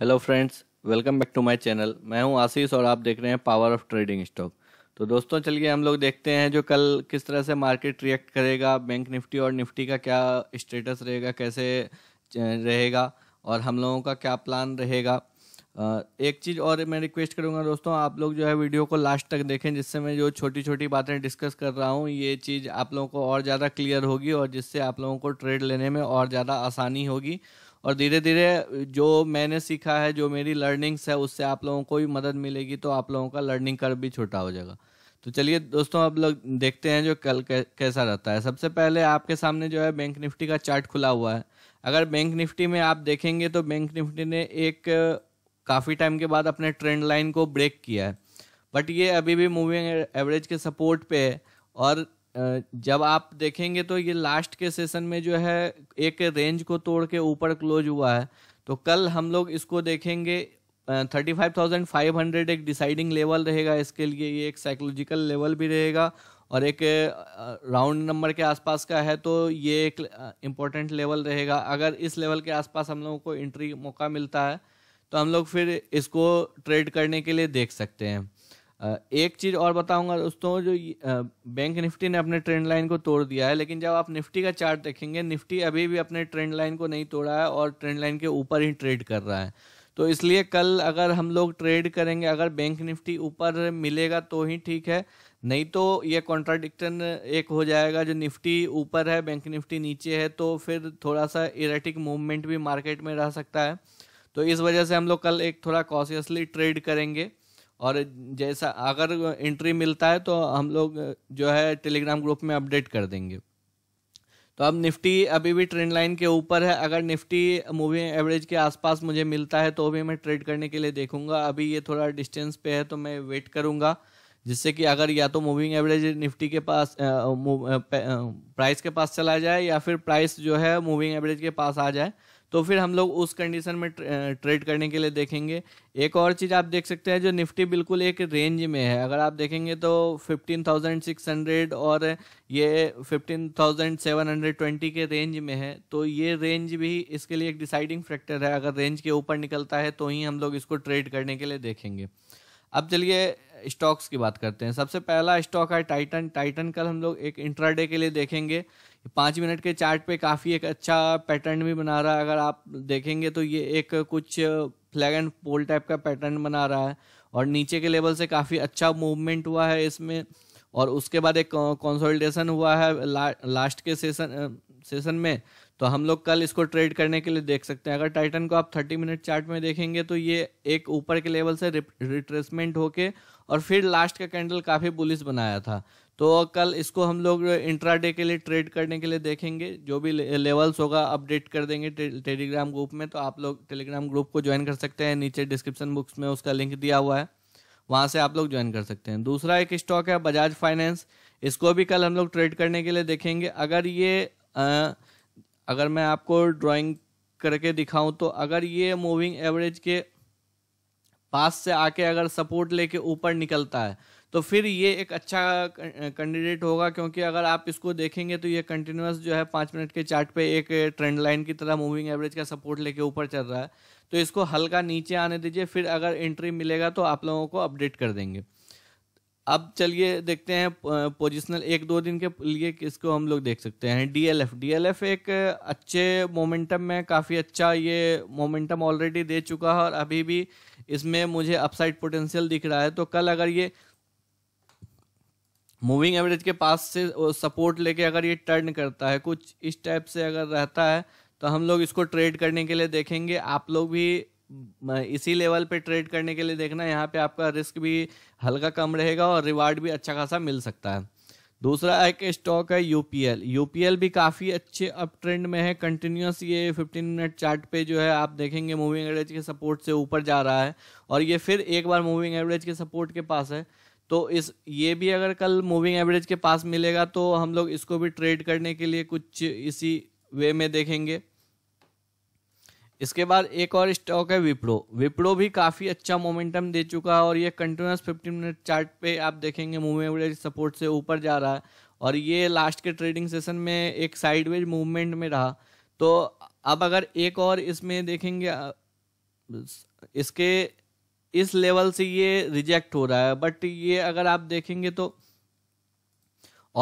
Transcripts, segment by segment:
hello friends welcome back to my channel मैं हूं आशीष और आप देख रहे हैं पावर ऑफ ट्रेडिंग स्टॉक तो दोस्तों चलिए हम लोग देखते हैं जो कल किस तरह से मार्केट रिएक्ट करेगा बैंक निफ्टी और निफ्टी का क्या स्टेटस रहेगा कैसे रहेगा और हम लोगों का क्या प्लान रहेगा एक चीज़ और मैं रिक्वेस्ट करूँगा दोस्तों आप लोग जो है वीडियो को लास्ट तक देखें जिससे मैं जो छोटी छोटी बातें डिस्कस कर रहा हूँ ये चीज़ आप लोगों को और ज़्यादा क्लियर होगी और जिससे आप लोगों को ट्रेड लेने में और ज़्यादा आसानी होगी और धीरे धीरे जो मैंने सीखा है जो मेरी लर्निंग्स है उससे आप लोगों को भी मदद मिलेगी तो आप लोगों का लर्निंग कर भी छोटा हो जाएगा तो चलिए दोस्तों अब लोग देखते हैं जो कल कैसा रहता है सबसे पहले आपके सामने जो है बैंक निफ्टी का चार्ट खुला हुआ है अगर बैंक निफ्टी में आप देखेंगे तो बैंक निफ्टी ने एक काफ़ी टाइम के बाद अपने ट्रेंड लाइन को ब्रेक किया है बट ये अभी भी मूविंग एवरेज के सपोर्ट पे है और जब आप देखेंगे तो ये लास्ट के सेशन में जो है एक रेंज को तोड़ के ऊपर क्लोज हुआ है तो कल हम लोग इसको देखेंगे thirty five thousand five hundred एक डिसाइडिंग लेवल रहेगा इसके लिए ये एक साइकोलॉजिकल लेवल भी रहेगा और एक राउंड नंबर के आसपास का है तो ये एक इम्पोर्टेंट लेवल रहेगा अगर इस लेवल के आसपास हम लोगों को एंट्री मौका मिलता है तो हम लोग फिर इसको ट्रेड करने के लिए देख सकते हैं एक चीज़ और बताऊंगा दोस्तों जो बैंक निफ्टी ने अपने ट्रेंड लाइन को तोड़ दिया है लेकिन जब आप निफ्टी का चार्ट देखेंगे निफ्टी अभी भी अपने ट्रेंड लाइन को नहीं तोड़ा है और ट्रेंड लाइन के ऊपर ही ट्रेड कर रहा है तो इसलिए कल अगर हम लोग ट्रेड करेंगे अगर बैंक निफ्टी ऊपर मिलेगा तो ही ठीक है नहीं तो ये कॉन्ट्राडिक्टन एक हो जाएगा जो निफ्टी ऊपर है बैंक निफ्टी नीचे है तो फिर थोड़ा सा इरेटिक मूवमेंट भी मार्केट में रह सकता है तो इस वजह से हम लोग कल एक थोड़ा कॉशियसली ट्रेड करेंगे और जैसा अगर एंट्री मिलता है तो हम लोग जो है टेलीग्राम ग्रुप में अपडेट कर देंगे तो अब निफ्टी अभी भी ट्रेंड लाइन के ऊपर है अगर निफ्टी मूविंग एवरेज के आसपास मुझे मिलता है तो भी मैं ट्रेड करने के लिए देखूंगा अभी ये थोड़ा डिस्टेंस पे है तो मैं वेट करूंगा जिससे कि अगर या तो मूविंग एवरेज निफ्टी के पास प्राइस के पास चला जाए या फिर प्राइस जो है मूविंग एवरेज के पास आ जाए तो फिर हम लोग उस कंडीशन में ट्रेड करने के लिए देखेंगे एक और चीज़ आप देख सकते हैं जो निफ्टी बिल्कुल एक रेंज में है अगर आप देखेंगे तो 15,600 और ये 15,720 के रेंज में है तो ये रेंज भी इसके लिए एक डिसाइडिंग फैक्टर है अगर रेंज के ऊपर निकलता है तो ही हम लोग इसको ट्रेड करने के लिए देखेंगे अब चलिए स्टॉक्स की बात करते हैं सबसे पहला स्टॉक है टाइटन टाइटन कल हम लोग एक इंट्राडे के लिए देखेंगे पाँच मिनट के चार्ट पे काफ़ी एक अच्छा पैटर्न भी बना रहा है अगर आप देखेंगे तो ये एक कुछ फ्लैग एंड पोल टाइप का पैटर्न बना रहा है और नीचे के लेवल से काफ़ी अच्छा मूवमेंट हुआ है इसमें और उसके बाद एक कंसोलिडेशन हुआ है ला, लास्ट के सेशन सेशन में तो हम लोग कल इसको ट्रेड करने के लिए देख सकते हैं अगर टाइटन को आप 30 मिनट चार्ट में देखेंगे तो ये एक ऊपर के लेवल से रिट्रेसमेंट होके और फिर लास्ट का कैंडल काफ़ी बुलिस बनाया था तो कल इसको हम लोग इंट्राडे के लिए ट्रेड करने के लिए देखेंगे जो भी लेवल्स होगा अपडेट कर देंगे टे, टेलीग्राम ग्रुप में तो आप लोग टेलीग्राम ग्रुप को ज्वाइन कर सकते हैं नीचे डिस्क्रिप्शन बुक्स में उसका लिंक दिया हुआ है वहाँ से आप लोग ज्वाइन कर सकते हैं दूसरा एक स्टॉक है बजाज फाइनेंस इसको भी कल हम लोग ट्रेड करने के लिए देखेंगे अगर ये अगर मैं आपको ड्राइंग करके दिखाऊं तो अगर ये मूविंग एवरेज के पास से आके अगर सपोर्ट लेके ऊपर निकलता है तो फिर ये एक अच्छा कैंडिडेट होगा क्योंकि अगर आप इसको देखेंगे तो ये कंटिन्यूस जो है पाँच मिनट के चार्ट पे एक ट्रेंड लाइन की तरह मूविंग एवरेज का सपोर्ट लेके ऊपर चल रहा है तो इसको हल्का नीचे आने दीजिए फिर अगर एंट्री मिलेगा तो आप लोगों को अपडेट कर देंगे अब चलिए देखते हैं पोजिशनल एक दो दिन के लिए किसको हम लोग देख सकते हैं डीएलएफ डीएलएफ एक अच्छे मोमेंटम में काफ़ी अच्छा ये मोमेंटम ऑलरेडी दे चुका है और अभी भी इसमें मुझे अपसाइड पोटेंशियल दिख रहा है तो कल अगर ये मूविंग एवरेज के पास से सपोर्ट लेके अगर ये टर्न करता है कुछ इस टाइप से अगर रहता है तो हम लोग इसको ट्रेड करने के लिए देखेंगे आप लोग भी इसी लेवल पे ट्रेड करने के लिए देखना यहाँ पे आपका रिस्क भी हल्का कम रहेगा और रिवार्ड भी अच्छा खासा मिल सकता है दूसरा एक स्टॉक है यूपीएल यूपीएल भी काफ़ी अच्छे अप ट्रेंड में है कंटिन्यूस ये 15 मिनट चार्ट पे जो है आप देखेंगे मूविंग एवरेज के सपोर्ट से ऊपर जा रहा है और ये फिर एक बार मूविंग एवरेज के सपोर्ट के पास है तो इस ये भी अगर कल मूविंग एवरेज के पास मिलेगा तो हम लोग इसको भी ट्रेड करने के लिए कुछ इसी वे में देखेंगे इसके बाद एक और स्टॉक है विप्रो विप्रो भी काफ़ी अच्छा मोमेंटम दे चुका है और ये कंटिन्यूस 15 मिनट चार्ट पे आप देखेंगे मूविंग एवरेज सपोर्ट से ऊपर जा रहा है और ये लास्ट के ट्रेडिंग सेशन में एक साइडवेज मूवमेंट में रहा तो अब अगर एक और इसमें देखेंगे इसके इस लेवल से ये रिजेक्ट हो रहा है बट ये अगर आप देखेंगे तो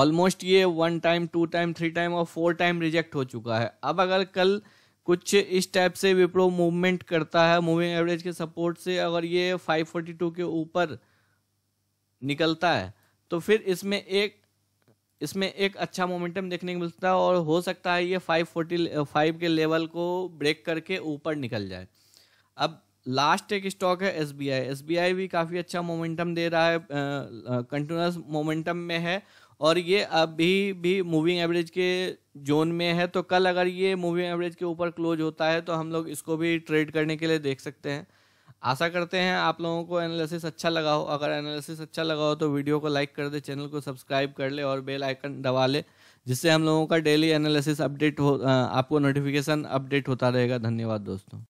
ऑलमोस्ट ये one time two time three time और फोर टाइम रिजेक्ट हो चुका है अब अगर कल कुछ इस टाइप से विप्रो मूवमेंट करता है मूविंग एवरेज के सपोर्ट से अगर ये 542 के ऊपर निकलता है तो फिर इसमें एक इसमें एक अच्छा मोमेंटम देखने को मिलता है और हो सकता है ये 540 5 के लेवल को ब्रेक करके ऊपर निकल जाए अब लास्ट एक स्टॉक है S B I S B I भी काफ़ी अच्छा मोमेंटम दे रहा है कंटिन्यूस मोमेंटम में है और ये अभी भी मूविंग एवरेज के जोन में है तो कल अगर ये मूविंग एवरेज के ऊपर क्लोज होता है तो हम लोग इसको भी ट्रेड करने के लिए देख सकते हैं आशा करते हैं आप लोगों को एनालिसिस अच्छा लगा हो अगर एनालिसिस अच्छा लगा हो तो वीडियो को लाइक कर दे चैनल को सब्सक्राइब कर ले और बेल आइकन दबा ले जिससे हम लोगों का डेली एनालिसिस अपडेट हो आपको नोटिफिकेशन अपडेट होता रहेगा धन्यवाद दोस्तों